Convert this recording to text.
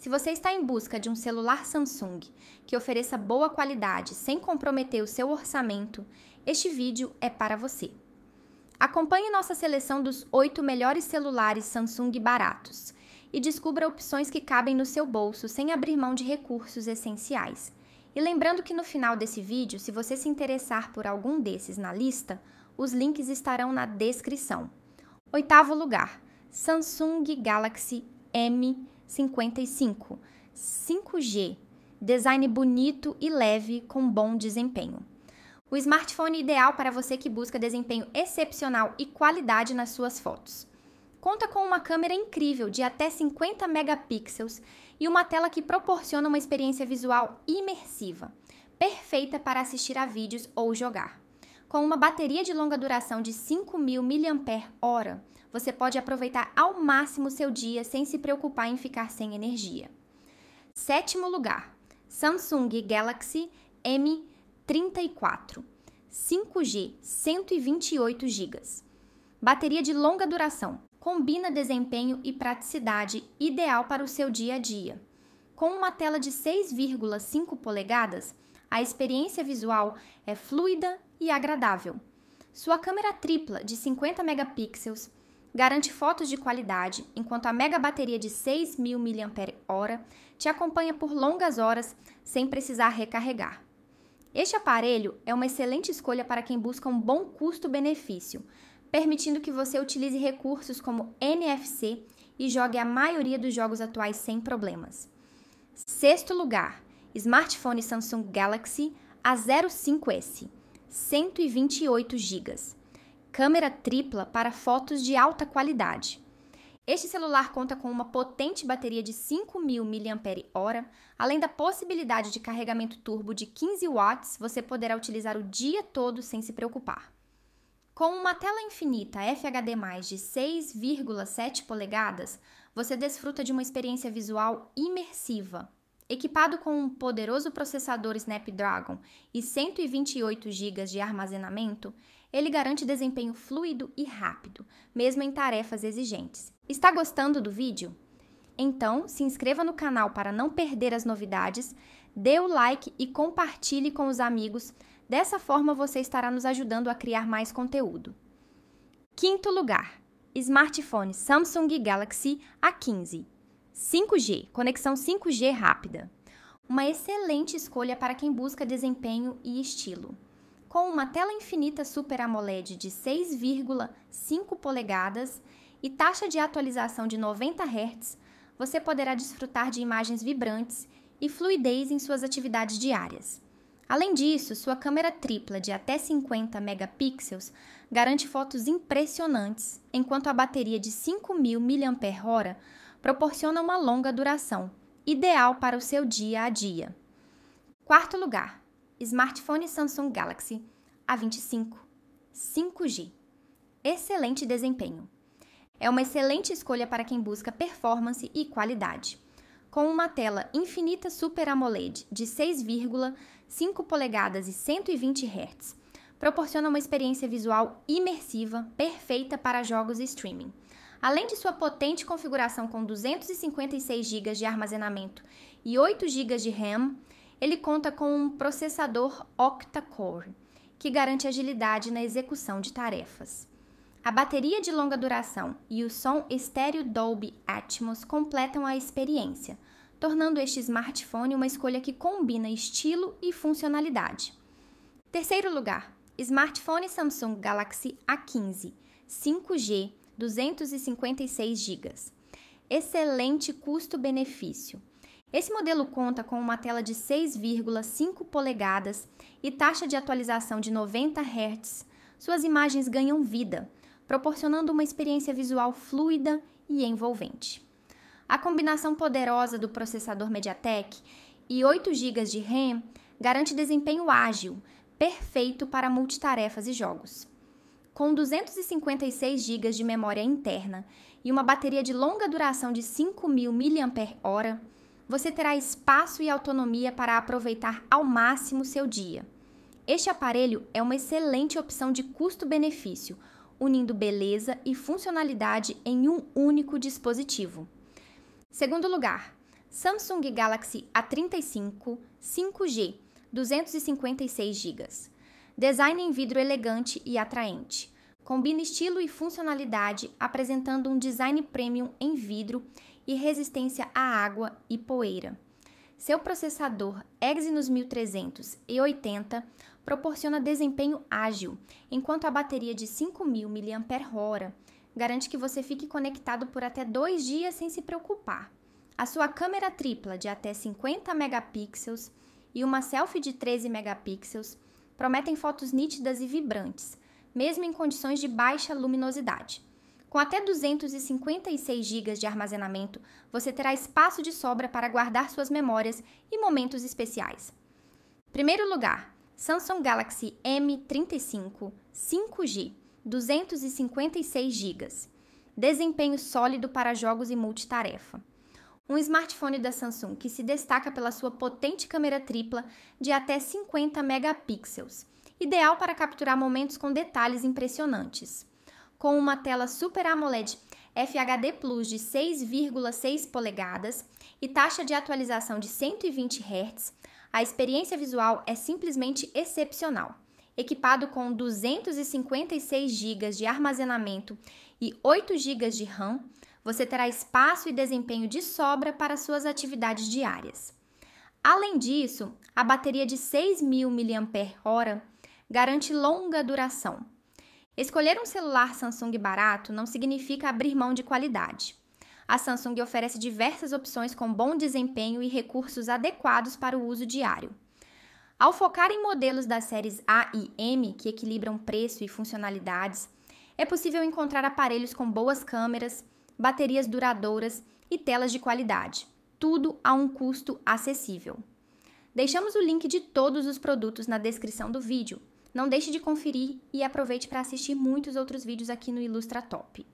Se você está em busca de um celular Samsung que ofereça boa qualidade sem comprometer o seu orçamento, este vídeo é para você. Acompanhe nossa seleção dos 8 melhores celulares Samsung baratos e descubra opções que cabem no seu bolso sem abrir mão de recursos essenciais. E lembrando que no final desse vídeo, se você se interessar por algum desses na lista, os links estarão na descrição. Oitavo lugar: Samsung Galaxy M 55. 5G. Design bonito e leve com bom desempenho. O smartphone ideal para você que busca desempenho excepcional e qualidade nas suas fotos. Conta com uma câmera incrível de até 50 megapixels e uma tela que proporciona uma experiência visual imersiva, perfeita para assistir a vídeos ou jogar. Com uma bateria de longa duração de 5.000 mAh, você pode aproveitar ao máximo seu dia sem se preocupar em ficar sem energia. Sétimo lugar, Samsung Galaxy M34 5G 128 GB. Bateria de longa duração, combina desempenho e praticidade ideal para o seu dia a dia. Com uma tela de 6,5 polegadas, a experiência visual é fluida e agradável. Sua câmera tripla de 50 megapixels garante fotos de qualidade, enquanto a mega bateria de 6.000 mAh te acompanha por longas horas sem precisar recarregar. Este aparelho é uma excelente escolha para quem busca um bom custo-benefício, permitindo que você utilize recursos como NFC e jogue a maioria dos jogos atuais sem problemas. Sexto lugar, smartphone Samsung Galaxy A05S. 128 GB. Câmera tripla para fotos de alta qualidade. Este celular conta com uma potente bateria de 5.000 mAh, além da possibilidade de carregamento turbo de 15 watts, você poderá utilizar o dia todo sem se preocupar. Com uma tela infinita FHD+, de 6,7 polegadas, você desfruta de uma experiência visual imersiva, Equipado com um poderoso processador Snapdragon e 128 GB de armazenamento, ele garante desempenho fluido e rápido, mesmo em tarefas exigentes. Está gostando do vídeo? Então, se inscreva no canal para não perder as novidades, dê o like e compartilhe com os amigos. Dessa forma, você estará nos ajudando a criar mais conteúdo. Quinto lugar: smartphone Samsung Galaxy A15. 5G, conexão 5G rápida. Uma excelente escolha para quem busca desempenho e estilo. Com uma tela infinita Super AMOLED de 6,5 polegadas e taxa de atualização de 90 Hz, você poderá desfrutar de imagens vibrantes e fluidez em suas atividades diárias. Além disso, sua câmera tripla de até 50 megapixels garante fotos impressionantes, enquanto a bateria de 5.000 mAh proporciona uma longa duração, ideal para o seu dia a dia. Quarto lugar, smartphone Samsung Galaxy A25 5G. Excelente desempenho. É uma excelente escolha para quem busca performance e qualidade. Com uma tela infinita Super AMOLED de 6,5 polegadas e 120 Hz, proporciona uma experiência visual imersiva perfeita para jogos e streaming Além de sua potente configuração com 256 GB de armazenamento e 8 GB de RAM, ele conta com um processador octa-core, que garante agilidade na execução de tarefas. A bateria de longa duração e o som estéreo Dolby Atmos completam a experiência, tornando este smartphone uma escolha que combina estilo e funcionalidade. Terceiro lugar, smartphone Samsung Galaxy A15 5G 256 GB. Excelente custo-benefício. Esse modelo conta com uma tela de 6,5 polegadas e taxa de atualização de 90 Hz. Suas imagens ganham vida, proporcionando uma experiência visual fluida e envolvente. A combinação poderosa do processador MediaTek e 8 GB de RAM garante desempenho ágil, perfeito para multitarefas e jogos com 256 GB de memória interna e uma bateria de longa duração de 5.000 mAh, você terá espaço e autonomia para aproveitar ao máximo seu dia. Este aparelho é uma excelente opção de custo-benefício, unindo beleza e funcionalidade em um único dispositivo. Segundo lugar, Samsung Galaxy A35 5G, 256 GB. Design em vidro elegante e atraente. Combina estilo e funcionalidade, apresentando um design premium em vidro e resistência à água e poeira. Seu processador Exynos 1380 proporciona desempenho ágil, enquanto a bateria de 5.000 mAh garante que você fique conectado por até dois dias sem se preocupar. A sua câmera tripla de até 50 megapixels e uma selfie de 13 megapixels prometem fotos nítidas e vibrantes, mesmo em condições de baixa luminosidade. Com até 256 GB de armazenamento, você terá espaço de sobra para guardar suas memórias e momentos especiais. Primeiro lugar, Samsung Galaxy M35 5G, 256 GB. Desempenho sólido para jogos e multitarefa. Um smartphone da Samsung que se destaca pela sua potente câmera tripla de até 50 megapixels, ideal para capturar momentos com detalhes impressionantes. Com uma tela Super AMOLED FHD Plus de 6,6 polegadas e taxa de atualização de 120 Hz, a experiência visual é simplesmente excepcional. Equipado com 256 GB de armazenamento e 8 GB de RAM, você terá espaço e desempenho de sobra para suas atividades diárias. Além disso, a bateria de 6.000 mAh garante longa duração. Escolher um celular Samsung barato não significa abrir mão de qualidade. A Samsung oferece diversas opções com bom desempenho e recursos adequados para o uso diário. Ao focar em modelos das séries A e M, que equilibram preço e funcionalidades, é possível encontrar aparelhos com boas câmeras, baterias duradouras e telas de qualidade, tudo a um custo acessível. Deixamos o link de todos os produtos na descrição do vídeo. Não deixe de conferir e aproveite para assistir muitos outros vídeos aqui no Ilustra Top.